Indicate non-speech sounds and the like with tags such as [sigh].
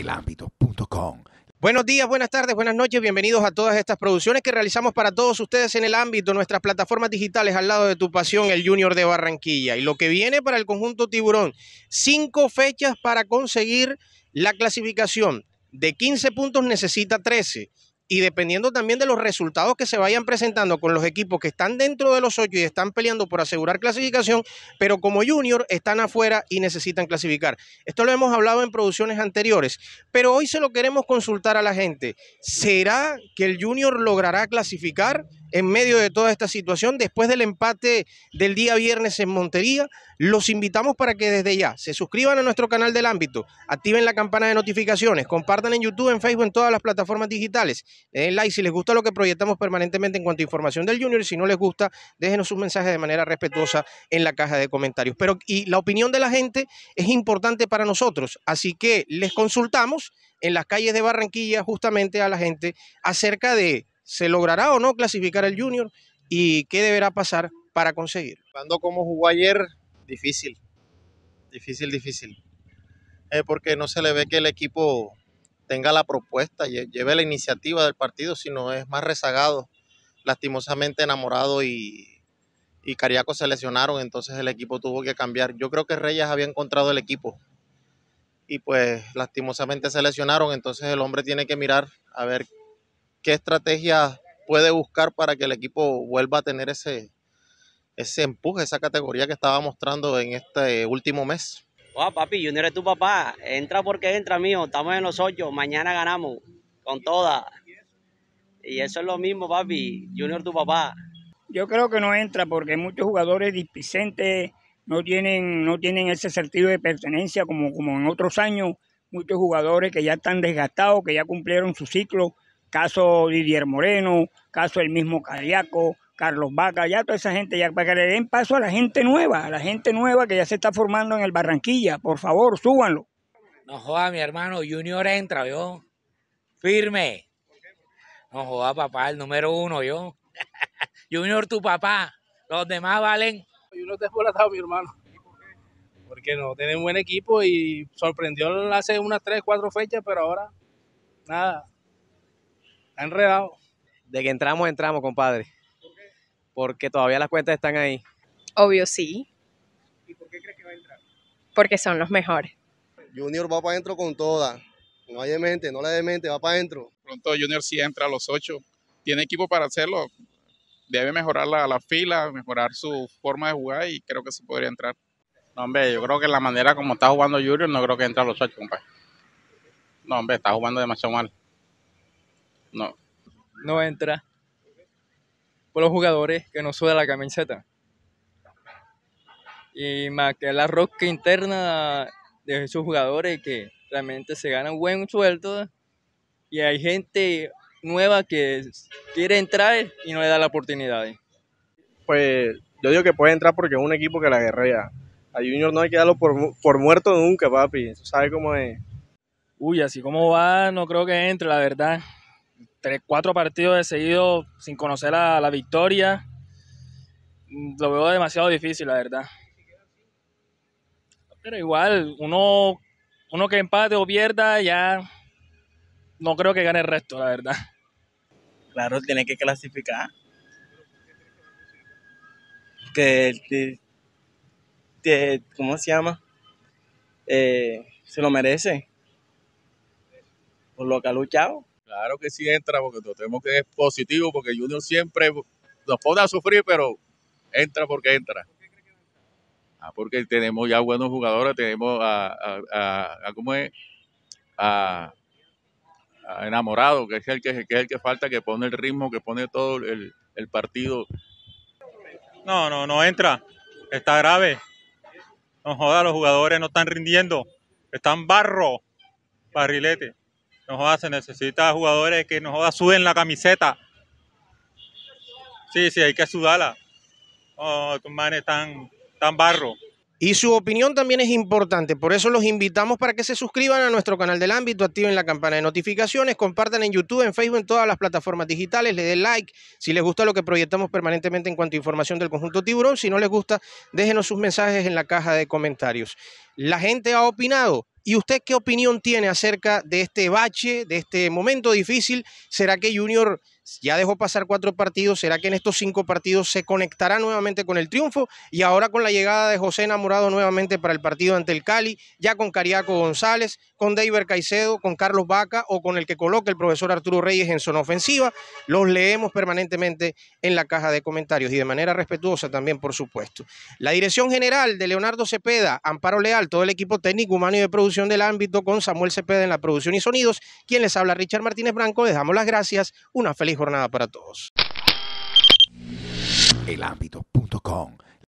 elámbito.com. Buenos días, buenas tardes, buenas noches, bienvenidos a todas estas producciones que realizamos para todos ustedes en el ámbito, nuestras plataformas digitales al lado de tu pasión, el Junior de Barranquilla. Y lo que viene para el conjunto tiburón, cinco fechas para conseguir la clasificación. De 15 puntos necesita 13 y dependiendo también de los resultados que se vayan presentando con los equipos que están dentro de los ocho y están peleando por asegurar clasificación, pero como junior están afuera y necesitan clasificar. Esto lo hemos hablado en producciones anteriores, pero hoy se lo queremos consultar a la gente. ¿Será que el junior logrará clasificar? en medio de toda esta situación. Después del empate del día viernes en Montería, los invitamos para que desde ya se suscriban a nuestro canal del ámbito, activen la campana de notificaciones, compartan en YouTube, en Facebook, en todas las plataformas digitales. Den like si les gusta lo que proyectamos permanentemente en cuanto a información del Junior. Si no les gusta, déjenos un mensaje de manera respetuosa en la caja de comentarios. Pero y la opinión de la gente es importante para nosotros, así que les consultamos en las calles de Barranquilla justamente a la gente acerca de ¿Se logrará o no clasificar el Junior? ¿Y qué deberá pasar para conseguir? Cuando como jugó ayer, difícil, difícil, difícil. Eh, porque no se le ve que el equipo tenga la propuesta, lleve la iniciativa del partido, sino es más rezagado, lastimosamente enamorado y, y Cariaco se lesionaron, entonces el equipo tuvo que cambiar. Yo creo que Reyes había encontrado el equipo y pues lastimosamente se lesionaron, entonces el hombre tiene que mirar a ver qué estrategia puede buscar para que el equipo vuelva a tener ese, ese empuje, esa categoría que estaba mostrando en este último mes. papi, Junior es tu papá. Entra porque entra, mío, Estamos en los ocho. Mañana ganamos. Con todas. Y eso es lo mismo, papi. Junior tu papá. Yo creo que no entra porque muchos jugadores displicentes no tienen, no tienen ese sentido de pertenencia como, como en otros años. Muchos jugadores que ya están desgastados, que ya cumplieron su ciclo caso Didier Moreno, caso el mismo Cariaco, Carlos Vaca, ya toda esa gente, ya para que le den paso a la gente nueva, a la gente nueva que ya se está formando en el Barranquilla, por favor, súbanlo. No joda, mi hermano, Junior entra, yo. Firme. No joda, papá, el número uno, yo. [laughs] junior, tu papá. Los demás valen. no Junior volado mi hermano. Porque no, tiene un buen equipo y sorprendió hace unas tres, cuatro fechas, pero ahora nada enredado. De que entramos, entramos, compadre. Porque todavía las cuentas están ahí. Obvio, sí. ¿Y por qué crees que va a entrar? Porque son los mejores. Junior va para adentro con toda. No hay demente, no la demente, va para adentro. Pronto Junior sí entra a los ocho. Tiene equipo para hacerlo. Debe mejorar la, la fila, mejorar su forma de jugar y creo que sí podría entrar. No, hombre, yo creo que la manera como está jugando Junior no creo que entre a los ocho, compadre. No, hombre, está jugando demasiado mal. No, no entra por los jugadores que no suda la camiseta. Y más que la rosca interna de esos jugadores que realmente se ganan buen sueldo y hay gente nueva que quiere entrar y no le da la oportunidad. Pues yo digo que puede entrar porque es un equipo que la guerrea. A Junior no hay que darlo por, por muerto nunca, papi. ¿Sabe cómo es? Uy, así como va, no creo que entre, la verdad tres, cuatro partidos de seguido sin conocer la, la victoria, lo veo demasiado difícil, la verdad. Pero igual, uno, uno que empate o pierda, ya no creo que gane el resto, la verdad. Claro, tiene que clasificar. Que, ¿cómo se llama? Eh, se lo merece. Por lo que ha luchado. Claro que sí entra, porque tenemos que es positivo, porque Junior siempre nos pone a sufrir, pero entra porque entra. Ah, porque tenemos ya buenos jugadores, tenemos a, ¿cómo es? A, Enamorado, que es, el que, es el que falta, que pone el ritmo, que pone todo el, partido. No, no, no entra. Está grave. No joda, los jugadores no están rindiendo. Están barro, barrilete. No hace necesita jugadores que nos joda, suden la camiseta. Sí, sí, hay que sudarla. Oh, tus manes tan, tan barro. Y su opinión también es importante, por eso los invitamos para que se suscriban a nuestro canal del ámbito, activen la campana de notificaciones, compartan en YouTube, en Facebook, en todas las plataformas digitales, le den like si les gusta lo que proyectamos permanentemente en cuanto a información del conjunto tiburón, si no les gusta, déjenos sus mensajes en la caja de comentarios. La gente ha opinado, ¿Y usted qué opinión tiene acerca de este bache, de este momento difícil? ¿Será que Junior ya dejó pasar cuatro partidos, ¿será que en estos cinco partidos se conectará nuevamente con el triunfo? Y ahora con la llegada de José Enamorado nuevamente para el partido ante el Cali, ya con Cariaco González, con David Caicedo, con Carlos Vaca o con el que coloca el profesor Arturo Reyes en zona ofensiva, los leemos permanentemente en la caja de comentarios y de manera respetuosa también, por supuesto. La dirección general de Leonardo Cepeda, Amparo Leal, todo el equipo técnico, humano y de producción del ámbito con Samuel Cepeda en la producción y sonidos, quien les habla Richard Martínez Branco, les damos las gracias, una feliz jornada para todos. Elámbito.com